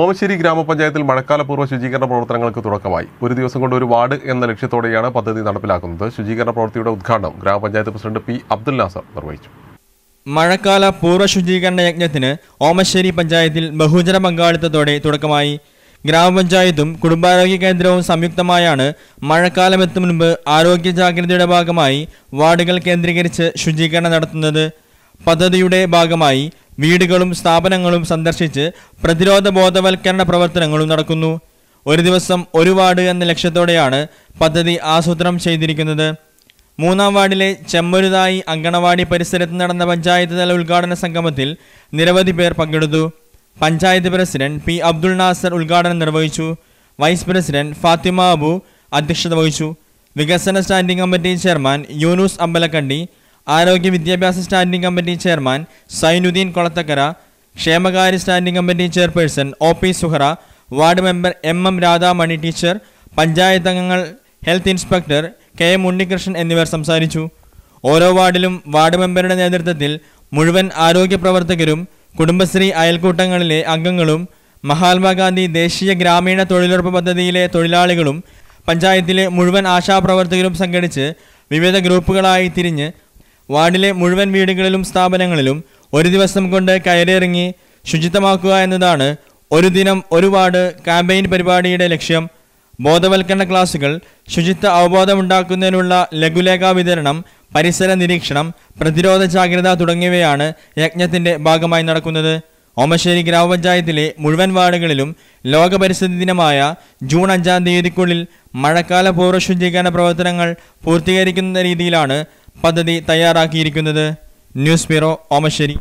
ഓമശ്ശേരി ഗ്രാമപഞ്ചായത്തിൽ മഴക്കാലപൂർവ്വ ശുചീകരണ പ്രവർത്തനങ്ങൾക്ക് തുടക്കമായി ഒരു ദിവസം കൊണ്ട് ഒരു വാർഡ് എന്ന ലക്ഷ്യത്തോടെയാണ് പദ്ധതി നടപ്പിലാക്കുന്നത് ശുചീകരണ പ്രവൃത്തിയുടെ ഉദ്ഘാടനം ഗ്രാമപഞ്ചായത്ത് പ്രസിഡന്റ് പി അബ്ദുൽ നാസർ നിർവഹിച്ചു മഴക്കാല പൂർവ്വ ശുചീകരണ യജ്ഞത്തിന് ഓമശ്ശേരി പഞ്ചായത്തിൽ ബഹുജന പങ്കാളിത്തത്തോടെ തുടക്കമായി ഗ്രാമപഞ്ചായത്തും കുടുംബാരോഗ്യ കേന്ദ്രവും സംയുക്തമായാണ് മഴക്കാലമെത്തും മുൻപ് ആരോഗ്യ ജാഗ്രതയുടെ ഭാഗമായി വാർഡുകൾ കേന്ദ്രീകരിച്ച് ശുചീകരണം നടത്തുന്നത് പദ്ധതിയുടെ ഭാഗമായി വീടുകളും സ്ഥാപനങ്ങളും സന്ദർശിച്ച് പ്രതിരോധ ബോധവൽക്കരണ പ്രവർത്തനങ്ങളും നടക്കുന്നു ഒരു ദിവസം ഒരു വാർഡ് എന്ന ലക്ഷ്യത്തോടെയാണ് പദ്ധതി ആസൂത്രണം ചെയ്തിരിക്കുന്നത് മൂന്നാം വാർഡിലെ ചെമ്മരുതായി അങ്കണവാടി പരിസരത്ത് നടന്ന പഞ്ചായത്ത് തല ഉദ്ഘാടന സംഗമത്തിൽ നിരവധി പേർ പങ്കെടുത്തു പഞ്ചായത്ത് പ്രസിഡന്റ് പി അബ്ദുൾ നാസർ ഉദ്ഘാടനം നിർവഹിച്ചു വൈസ് പ്രസിഡന്റ് ഫാത്തിമ അബു അധ്യക്ഷത വഹിച്ചു വികസന standing committee chairman Yunus Ambalakandi ആരോഗ്യ വിദ്യാഭ്യാസ standing committee chairman Sainudheen Kolathakkara ക്ഷേമകാര്യ standing committee chairperson O P Suhara ward member M M Radhamani teacher panchayat അംഗങ്ങൾ health inspector K M Unnikrishnan എന്നിവർ സംസാരിച്ചു ഓരോ വാർഡിലും വാർഡ് മെമ്പറുടെ നേതൃത്വത്തിൽ മുഴുവൻ ആരോഗ്യ പ്രവർത്തകരും കുടുംബശ്രീ അയൽക്കൂട്ടങ്ങളിലെ അംഗങ്ങളും മഹാത്മാഗാന്ധി ദേശീയ ഗ്രാമീണ തൊഴിലുറപ്പ് പദ്ധതിയിലെ തൊഴിലാളികളും പഞ്ചായത്തിലെ മുഴുവൻ ആശാപ്രവർത്തകരും സംഘടിച്ച് വിവിധ ഗ്രൂപ്പുകളായി തിരിഞ്ഞ് വാർഡിലെ മുഴുവൻ വീടുകളിലും സ്ഥാപനങ്ങളിലും ഒരു ദിവസം കൊണ്ട് കയറിയിറങ്ങി ശുചിത്വമാക്കുക എന്നതാണ് ഒരു ദിനം ഒരു വാർഡ് ക്യാമ്പയിൻ പരിപാടിയുടെ ലക്ഷ്യം ബോധവൽക്കരണ ക്ലാസുകൾ ശുചിത്വ അവബോധമുണ്ടാക്കുന്നതിനുള്ള ലഘുലേഖാ വിതരണം പരിസര നിരീക്ഷണം പ്രതിരോധ ജാഗ്രത തുടങ്ങിയവയാണ് യജ്ഞത്തിന്റെ ഭാഗമായി നടക്കുന്നത് ഓമശ്ശേരി ഗ്രാമപഞ്ചായത്തിലെ മുഴുവൻ വാർഡുകളിലും ലോക പരിസ്ഥിതി ദിനമായ ജൂൺ അഞ്ചാം തീയതിക്കുള്ളിൽ മഴക്കാല പൂർവ്വശുചീകരണ പ്രവർത്തനങ്ങൾ പൂർത്തീകരിക്കുന്ന രീതിയിലാണ് പദ്ധതി തയ്യാറാക്കിയിരിക്കുന്നത് ന്യൂസ് ബ്യൂറോ ഓമശ്ശേരി